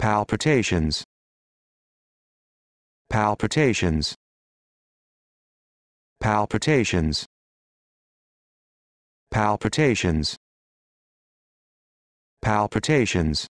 palpitations palpitations palpitations palpitations palpitations